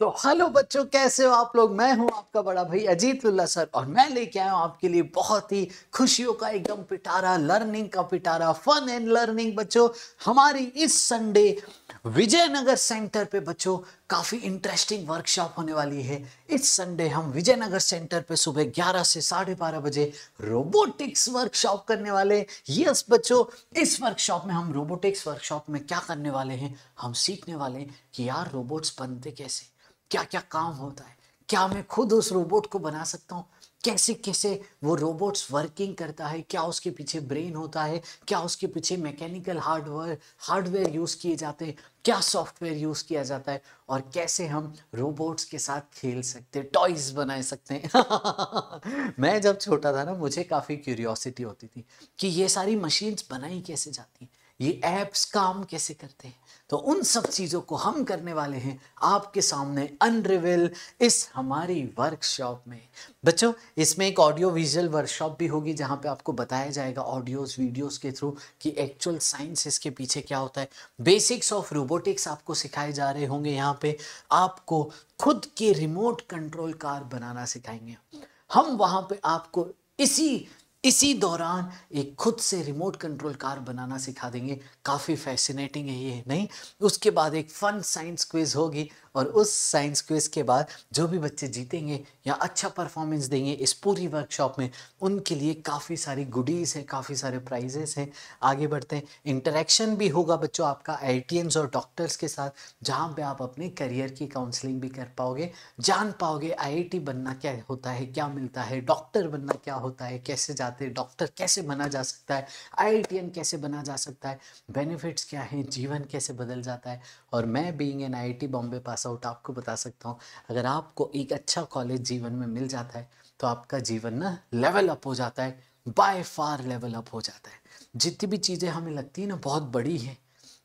तो हेलो बच्चों कैसे हो आप लोग मैं हूं आपका बड़ा भाई अजीत लुल्ला सर और मैं लेके आया हूं आपके लिए बहुत ही खुशियों का एकदम पिटारा लर्निंग का पिटारा फन एंड लर्निंग बच्चों हमारी इस संडे विजयनगर सेंटर पे बच्चों काफ़ी इंटरेस्टिंग वर्कशॉप होने वाली है इस संडे हम विजयनगर सेंटर पे सुबह 11 से साढ़े बारह बजे रोबोटिक्स वर्कशॉप करने वाले यस बच्चों इस वर्कशॉप में हम रोबोटिक्स वर्कशॉप में क्या करने वाले हैं हम सीखने वाले हैं कि यार रोबोट्स बनते कैसे क्या क्या काम होता है क्या मैं खुद उस रोबोट को बना सकता हूँ कैसे कैसे वो रोबोट्स वर्किंग करता है क्या उसके पीछे ब्रेन होता है क्या उसके पीछे मैकेनिकल हार्डवेयर हार्डवेयर यूज़ किए जाते हैं क्या सॉफ्टवेयर यूज़ किया जाता है और कैसे हम रोबोट्स के साथ खेल सकते हैं टॉयज बना सकते हैं मैं जब छोटा था ना मुझे काफ़ी क्यूरियोसिटी होती थी कि ये सारी मशीन्स बनाई कैसे जाती हैं ये ऐप्स काम कैसे करते हैं तो उन सब चीज़ों को हम करने वाले हैं आपके सामने अनरिविल इस हमारी वर्कशॉप में बच्चों इसमें एक ऑडियो विजुअल वर्कशॉप भी होगी जहां पे आपको बताया जाएगा ऑडियोज वीडियोस के थ्रू कि एक्चुअल साइंस इसके पीछे क्या होता है बेसिक्स ऑफ रोबोटिक्स आपको सिखाए जा रहे होंगे यहाँ पे आपको खुद के रिमोट कंट्रोल कार बनाना सिखाएंगे हम वहां पे आपको इसी इसी दौरान एक खुद से रिमोट कंट्रोल कार बनाना सिखा देंगे काफ़ी फैसिनेटिंग है ये नहीं उसके बाद एक फन साइंस क्विज होगी और उस साइंस क्विज के बाद जो भी बच्चे जीतेंगे या अच्छा परफॉर्मेंस देंगे इस पूरी वर्कशॉप में उनके लिए काफ़ी सारी गुडीज़ हैं काफ़ी सारे प्राइजेस हैं आगे बढ़ते हैं इंटरेक्शन भी होगा बच्चों आपका आई और डॉक्टर्स के साथ जहाँ पे आप अपने करियर की काउंसलिंग भी कर पाओगे जान पाओगे आई बनना क्या होता है क्या मिलता है डॉक्टर बनना क्या होता है कैसे जाता हैं डॉक्टर कैसे बना जा सकता है आई कैसे बना जा सकता है बेनिफिट्स क्या है जीवन कैसे बदल जाता है और मैं being an I Bombay pass out आपको बता सकता हूँ अगर आपको एक अच्छा कॉलेज जीवन में मिल जाता है तो आपका जीवन ना लेवल अप हो जाता है बाय फार लेवल अप हो जाता है जितनी भी चीज़ें हमें लगती है ना बहुत बड़ी हैं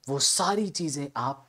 वो सारी चीज़ें आप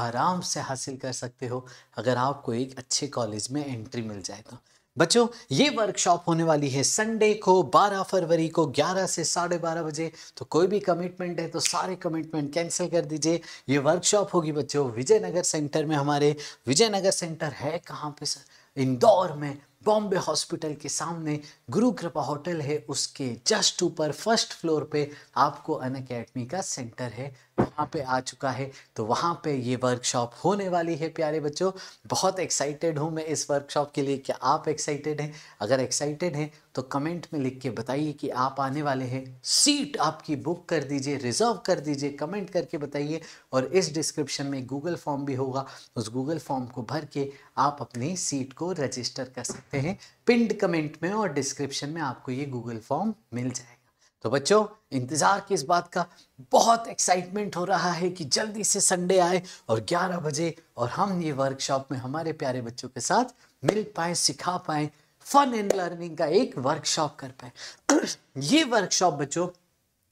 आराम से हासिल कर सकते हो अगर आपको एक अच्छे कॉलेज में एंट्री मिल जाए तो बच्चों ये वर्कशॉप होने वाली है संडे को 12 फरवरी को 11 से साढ़े बारह बजे तो कोई भी कमिटमेंट है तो सारे कमिटमेंट कैंसिल कर दीजिए ये वर्कशॉप होगी बच्चों विजयनगर सेंटर में हमारे विजयनगर सेंटर है कहाँ पे सर इंदौर में बॉम्बे हॉस्पिटल के सामने गुरु कृपा होटल है उसके जस्ट ऊपर फर्स्ट फ्लोर पे आपको अन अकेडमी का सेंटर है वहाँ पे आ चुका है तो वहाँ पे ये वर्कशॉप होने वाली है प्यारे बच्चों बहुत एक्साइटेड हूँ मैं इस वर्कशॉप के लिए क्या आप एक्साइटेड हैं अगर एक्साइटेड हैं तो कमेंट में लिख के बताइए कि आप आने वाले हैं सीट आपकी बुक कर दीजिए रिजर्व कर दीजिए कमेंट करके बताइए और इस डिस्क्रिप्शन में गूगल फॉर्म भी होगा उस गूगल फॉर्म को भर के आप अपनी सीट को रजिस्टर कर सकते हैं पिंड कमेंट में और डिस्क्रिप्शन में आपको ये गूगल फॉर्म मिल जाएगा तो बच्चों इंतज़ार की इस बात का बहुत एक्साइटमेंट हो रहा है कि जल्दी से संडे आए और 11 बजे और हम ये वर्कशॉप में हमारे प्यारे बच्चों के साथ मिल पाए सिखा पाएँ फन एंड लर्निंग का एक वर्कशॉप कर पाए ये वर्कशॉप बच्चों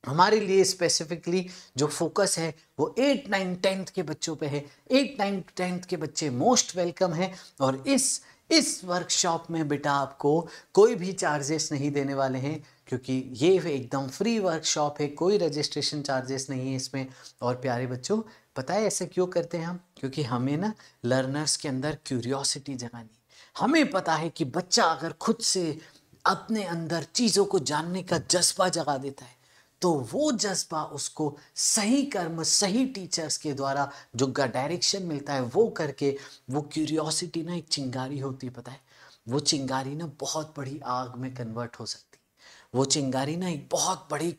हमारे लिए स्पेसिफिकली जो फोकस है वो एट नाइन टेंथ के बच्चों पे है एट नाइन टेंथ के बच्चे मोस्ट वेलकम हैं और इस इस वर्कशॉप में बेटा आपको कोई भी चार्जेस नहीं देने वाले हैं क्योंकि ये एकदम फ्री वर्कशॉप है कोई रजिस्ट्रेशन चार्जेस नहीं है इसमें और प्यारे बच्चों पता है ऐसे क्यों करते हैं हम क्योंकि हमें ना लर्नर्स के अंदर क्यूरियोसिटी जगानी हमें पता है कि बच्चा अगर खुद से अपने अंदर चीज़ों को जानने का जज्बा जगा देता है तो वो जज्बा उसको सही कर्म सही टीचर्स के द्वारा जो डायरेक्शन मिलता है वो करके वो क्यूरियोसिटी ना एक चिंगारी होती पता है वो चिंगारी ना बहुत बड़ी आग में कन्वर्ट हो सकती वो चिंगारी ना एक बहुत बड़ी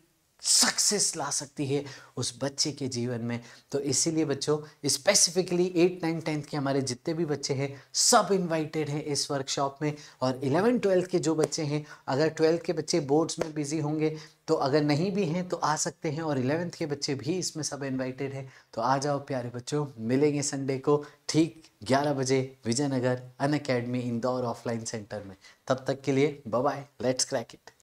सक्सेस ला सकती है उस बच्चे के जीवन में तो इसीलिए बच्चों स्पेसिफिकली एट नाइन टेंथ के हमारे जितने भी बच्चे हैं सब इनवाइटेड हैं इस वर्कशॉप में और इलेवन ट्वेल्थ के जो बच्चे हैं अगर ट्वेल्थ के बच्चे बोर्ड्स में बिजी होंगे तो अगर नहीं भी हैं तो आ सकते हैं और इलेवेंथ के बच्चे भी इसमें सब इन्वाइटेड हैं तो आ जाओ प्यारे बच्चों मिलेंगे संडे को ठीक ग्यारह बजे Vijayanagar Unacademy Indore offline centre में तब तक के लिए बाय लेट्स क्रैक इट